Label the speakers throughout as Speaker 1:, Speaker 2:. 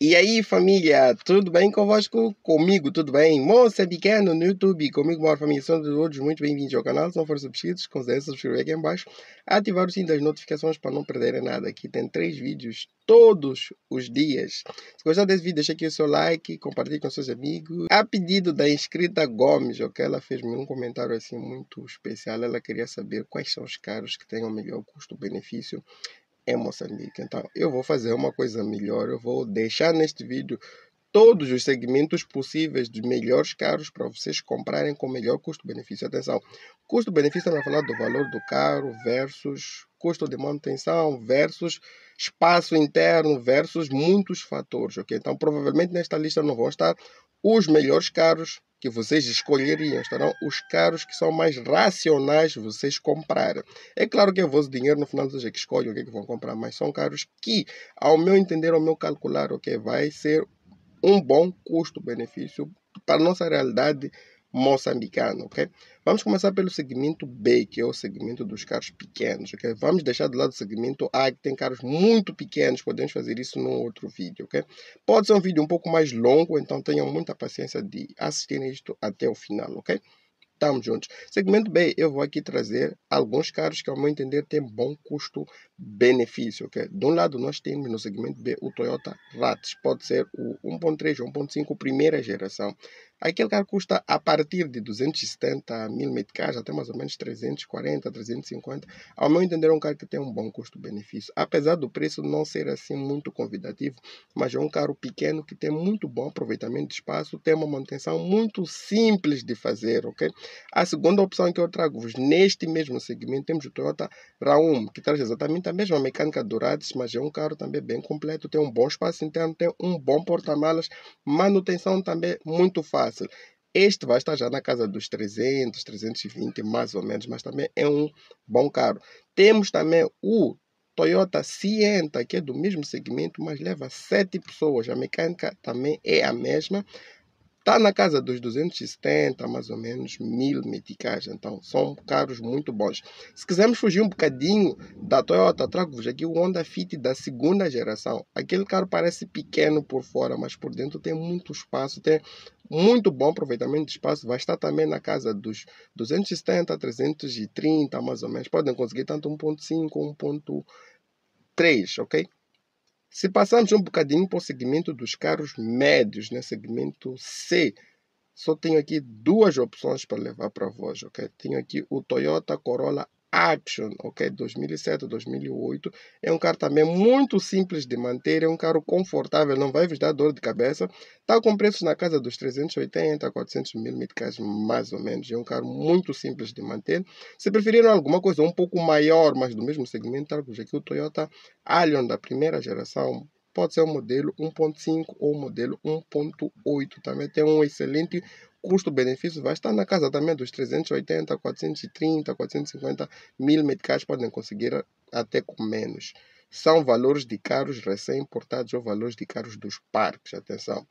Speaker 1: E aí, família, tudo bem convosco? Comigo, tudo bem? Moça Pequeno no YouTube, comigo, maior família, são todos muito bem-vindos ao canal. Se não forem subscritos, considere subscrever aqui embaixo, ativar o sininho das notificações para não perderem nada. Aqui tem três vídeos todos os dias. Se gostar desse vídeo, deixe aqui o seu like, compartilhe com seus amigos. A pedido da inscrita Gomes, ok? Ela fez-me um comentário assim muito especial. Ela queria saber quais são os carros que têm o melhor custo-benefício em Moçambique. Então, eu vou fazer uma coisa melhor, eu vou deixar neste vídeo todos os segmentos possíveis dos melhores carros para vocês comprarem com melhor custo-benefício. Atenção, custo-benefício vai falar do valor do carro versus custo de manutenção versus espaço interno versus muitos fatores, ok? Então, provavelmente nesta lista não vão estar os melhores carros que vocês escolheriam estarão os caros que são mais racionais vocês comprarem. É claro que é o vosso dinheiro, no final seja é que escolhem o que, é que vão comprar, mas são caros que, ao meu entender, ao meu calcular, que vai ser um bom custo-benefício para a nossa realidade moçambicano, ok? Vamos começar pelo segmento B, que é o segmento dos carros pequenos, ok? Vamos deixar de lado o segmento A, que tem carros muito pequenos, podemos fazer isso num outro vídeo, ok? Pode ser um vídeo um pouco mais longo, então tenham muita paciência de assistir isto até o final, ok? Estamos juntos. Segmento B, eu vou aqui trazer alguns carros que, ao meu entender, têm bom custo-benefício. Okay? De um lado, nós temos no segmento B o Toyota Ratis, pode ser o 1.3 ou 1.5 primeira geração. Aquele carro custa a partir de 270 mil meticais até mais ou menos 340, 350. Ao meu entender, é um carro que tem um bom custo-benefício. Apesar do preço não ser assim muito convidativo, mas é um carro pequeno que tem muito bom aproveitamento de espaço, tem uma manutenção muito simples de fazer, ok? A segunda opção que eu trago-vos neste mesmo segmento, temos o Toyota Raum, que traz exatamente a mesma mecânica do mas é um carro também bem completo, tem um bom espaço interno, tem um bom porta-malas, manutenção também muito fácil fácil. Este vai estar já na casa dos 300, 320 mais ou menos, mas também é um bom carro. Temos também o Toyota Sienta, que é do mesmo segmento, mas leva 7 pessoas. A mecânica também é a mesma. Está na casa dos 270, mais ou menos, mil meticais. Então, são carros muito bons. Se quisermos fugir um bocadinho da Toyota, trago-vos aqui o Honda Fit da segunda geração. Aquele carro parece pequeno por fora, mas por dentro tem muito espaço, tem muito bom aproveitamento de espaço, vai estar também na casa dos 270, 330 mais ou menos. Podem conseguir tanto 1.5, 1.3, ok? Se passarmos um bocadinho para o segmento dos carros médios, né? segmento C, só tenho aqui duas opções para levar para vós, ok? Tenho aqui o Toyota Corolla Action, ok, 2007, 2008. É um carro também muito simples de manter, é um carro confortável, não vai vos dar dor de cabeça. Está com preços na casa dos 380 400 mil meticais, mais ou menos. É um carro muito simples de manter. Se preferiram alguma coisa um pouco maior, mas do mesmo segmento, talvez aqui o Toyota Allion da primeira geração, pode ser o um modelo 1.5 ou o um modelo 1.8. Também tem um excelente custo-benefício vai estar na casa também dos 380, 430, 450 mil medicais podem conseguir até com menos. São valores de carros recém-importados ou valores de carros dos parques, atenção.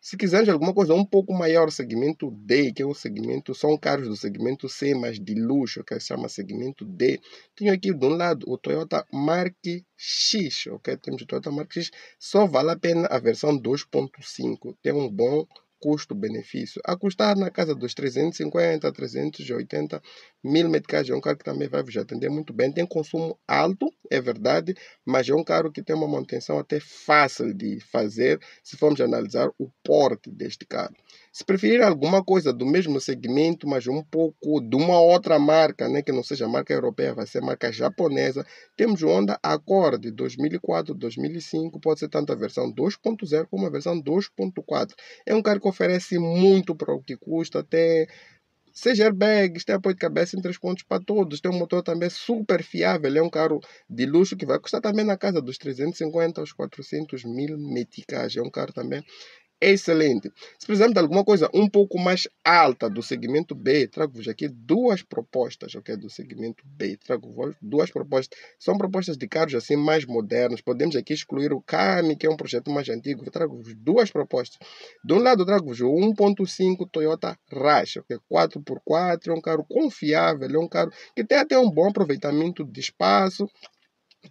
Speaker 1: Se quisermos alguma coisa um pouco maior, segmento D, que é o segmento, são carros do segmento C, mas de luxo, que se chama segmento D. Tenho aqui de um lado o Toyota Mark X, ok? Temos o Toyota Mark X, só vale a pena a versão 2.5. Tem um bom custo-benefício, a custar na casa dos 350, 380 mil meticais. É um carro que também vai vos atender muito bem. Tem consumo alto, é verdade, mas é um carro que tem uma manutenção até fácil de fazer se formos analisar o porte deste carro. Se preferir alguma coisa do mesmo segmento, mas um pouco de uma outra marca, né, que não seja marca europeia, vai ser marca japonesa, temos o Honda Accord 2004, 2005, pode ser tanto a versão 2.0 como a versão 2.4. É um carro que oferece muito para o que custa, até seja airbags, tem apoio de cabeça em três pontos para todos, tem um motor também super fiável, é um carro de luxo que vai custar também na casa dos 350 aos 400 mil meticais, é um carro também excelente. Se precisamos de alguma coisa um pouco mais alta do segmento B, trago-vos aqui duas propostas, ok? Do segmento B, trago-vos duas propostas. São propostas de carros assim mais modernos. Podemos aqui excluir o Kami, que é um projeto mais antigo. Trago-vos duas propostas. De um lado, trago-vos o 1.5 Toyota Rush, ok? 4x4, é um carro confiável, é um carro que tem até um bom aproveitamento de espaço,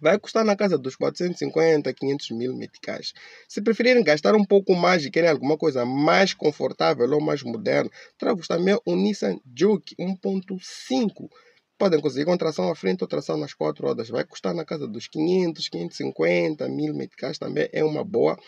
Speaker 1: vai custar na casa dos 450, 500 mil meticais. Se preferirem gastar um pouco mais e querem alguma coisa mais confortável ou mais moderna, trago-vos também o Nissan Juke 1.5 podem conseguir com tração à frente ou tração nas quatro rodas. Vai custar na casa dos 500, 550 mil meticais também. É uma boa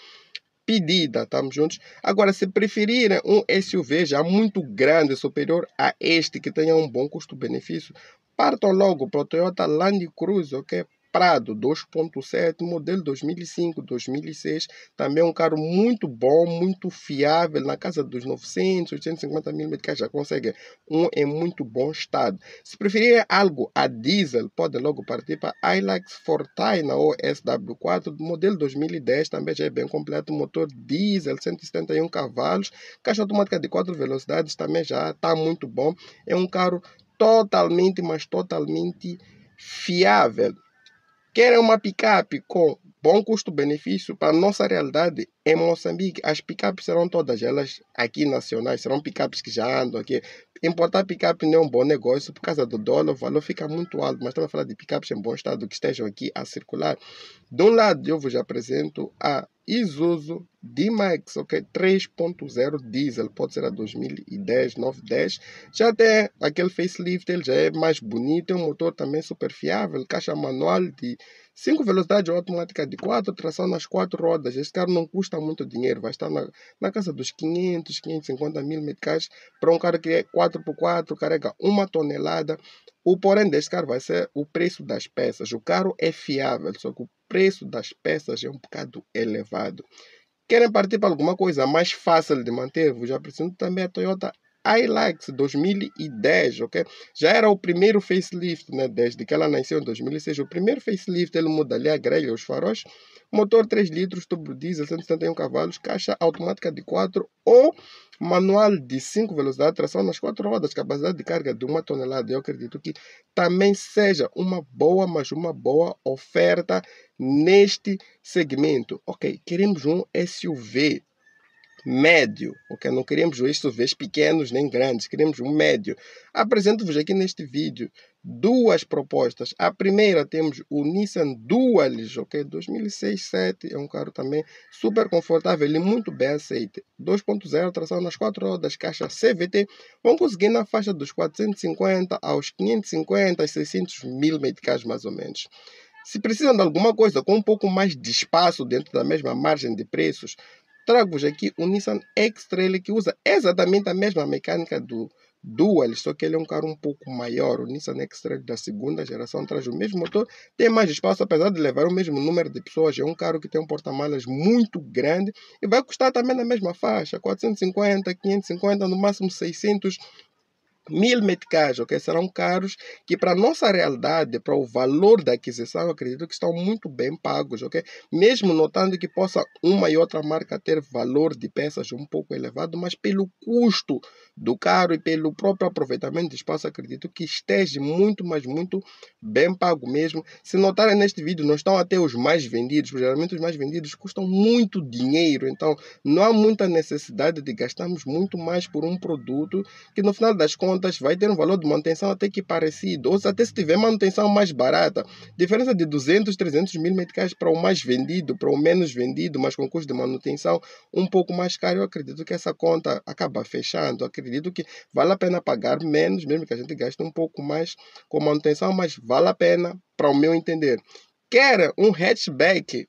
Speaker 1: pedida, estamos juntos. Agora, se preferirem um SUV já muito grande, superior a este, que tenha um bom custo-benefício, partam logo para o Toyota Land Cruiser, ok? Prado 2.7, modelo 2005, 2006. Também é um carro muito bom, muito fiável, na casa dos 900, 850 mil metros já consegue um em é muito bom estado. Se preferir algo a diesel, pode logo partir para Hilux Fortina ou SW4, modelo 2010, também já é bem completo, motor diesel, 171 cavalos, caixa automática de 4 velocidades, também já está muito bom. É um carro totalmente, mas totalmente fiável. Querem uma picape com bom custo-benefício para a nossa realidade em Moçambique. As picapes serão todas elas aqui nacionais, serão picapes que já andam aqui. Importar picape não é um bom negócio por causa do dólar, o valor fica muito alto, mas estamos a falar de picapes em bom estado que estejam aqui a circular. De um lado, eu vos apresento a Isuzu D-Max, ok? 3.0 diesel, pode ser a 2010, 910. Já tem aquele facelift, ele já é mais bonito, é um motor também super fiável, caixa manual de 5 velocidades automática de 4, tração nas 4 rodas. Este carro não custa muito dinheiro, vai estar na, na casa dos 500, 550 mil meticais para um carro que é 4x4, carrega uma tonelada. O porém deste carro vai ser o preço das peças. O carro é fiável, só que o preço das peças é um bocado elevado. Querem partir para alguma coisa mais fácil de manter? já apresento também a Toyota Hilux 2010, ok? Já era o primeiro facelift, né? Desde que ela nasceu em 2006, o primeiro facelift, ele muda ali a grelha, os faróis, motor 3 litros, turbo diesel, 171 cavalos, caixa automática de 4 ou manual de 5 velocidades, tração nas 4 rodas, capacidade de carga de 1 tonelada. Eu acredito que também seja uma boa, mas uma boa oferta neste segmento. Ok, queremos um SUV médio, ok? Não queremos juízes pequenos nem grandes, queremos um médio. Apresento-vos aqui neste vídeo duas propostas. A primeira temos o Nissan Dualis, ok? 2006-7, é um carro também super confortável e muito bem aceito. 2.0, tração nas quatro rodas, caixa CVT, vão conseguir na faixa dos 450 aos 550, 600 mil meticais mais ou menos. Se precisam de alguma coisa com um pouco mais de espaço dentro da mesma margem de preços, Trago-vos aqui o Nissan X-Trail que usa exatamente a mesma mecânica do Dual, só que ele é um carro um pouco maior. O Nissan X-Trail da segunda geração traz o mesmo motor, tem mais espaço, apesar de levar o mesmo número de pessoas. É um carro que tem um porta-malas muito grande e vai custar também na mesma faixa, 450, 550, no máximo 600 mil meticais, ok? Serão caros que para nossa realidade, para o valor da aquisição, acredito que estão muito bem pagos, ok? Mesmo notando que possa uma e outra marca ter valor de peças um pouco elevado, mas pelo custo do carro e pelo próprio aproveitamento do espaço, acredito que esteja muito, mas muito bem pago mesmo. Se notarem neste vídeo, não estão até os mais vendidos, geralmente os mais vendidos custam muito dinheiro, então não há muita necessidade de gastarmos muito mais por um produto que no final das contas vai ter um valor de manutenção até que parecido, ou até se tiver manutenção mais barata. Diferença de 200, 300 mil meticais para o mais vendido, para o menos vendido, mas com custo de manutenção um pouco mais caro, eu acredito que essa conta acaba fechando. Acredito acredito que vale a pena pagar menos, mesmo que a gente gaste um pouco mais com manutenção, mas vale a pena, para o meu entender. Quer um hatchback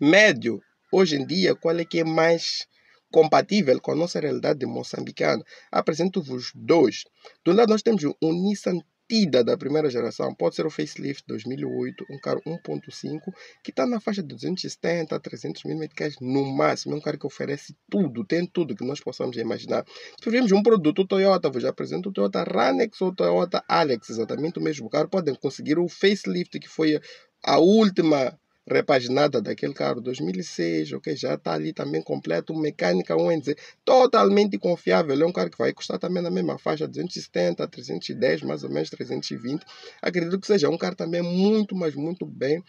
Speaker 1: médio, hoje em dia, qual é que é mais compatível com a nossa realidade moçambicana? Apresento-vos dois. Do lado nós temos um Nissan batida da primeira geração pode ser o facelift 2008, um carro 1.5 que está na faixa de 270 a 300 mil meticais no máximo. É um carro que oferece tudo, tem tudo que nós possamos imaginar. Se um produto Toyota, já apresento o Toyota Ranex ou Toyota Alex, exatamente o mesmo carro, podem conseguir o facelift que foi a última repaginada daquele carro 2006, ok? Já está ali também completo, mecânica 1NZ, totalmente confiável. É um carro que vai custar também na mesma faixa, 270, 310, mais ou menos 320. Acredito que seja um carro também muito, mas muito bem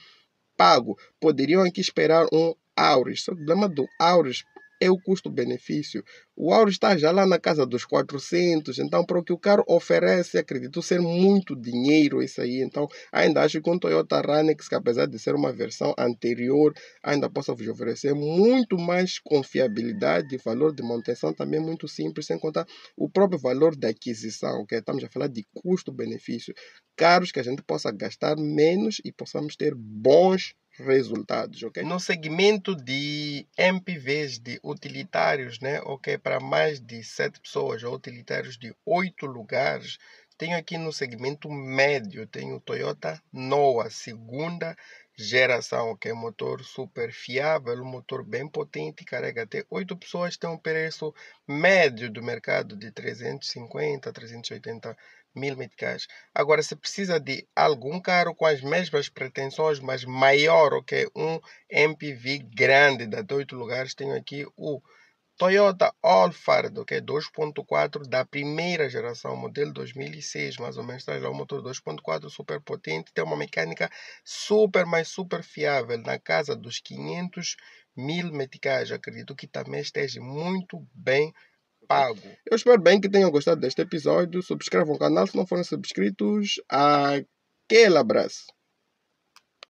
Speaker 1: pago. Poderiam aqui esperar um Auris. O problema do Auris é o custo-benefício. O Auro está já lá na casa dos 400, então para o que o carro oferece, acredito ser muito dinheiro isso aí. Então ainda acho que um Toyota Ranex, que apesar de ser uma versão anterior, ainda possa vos oferecer muito mais confiabilidade, valor de manutenção também muito simples, sem contar o próprio valor da aquisição, ok? Estamos a falar de custo-benefício. Carros que a gente possa gastar menos e possamos ter bons resultados, ok? No segmento de MPVs de utilitários, né, ok, é para mais de sete pessoas ou utilitários de oito lugares, tenho aqui no segmento médio, tenho o Toyota Noah, segunda geração, que é um motor super fiável, um motor bem potente, carrega até 8 pessoas, tem um preço médio do mercado de 350 a 380 mil meticais. Agora, se precisa de algum carro com as mesmas pretensões, mas maior, ok? É um MPV grande, de 8 lugares, tenho aqui o Toyota Allfardo, que é 2.4 da primeira geração, modelo 2006, mais ou menos, traz lá um motor 2.4 super potente, tem uma mecânica super, mas super fiável, na casa dos 500 mil meticais. Acredito que também esteja muito bem pago. Eu espero bem que tenham gostado deste episódio. Subscrevam o canal se não forem subscritos. Aquele abraço.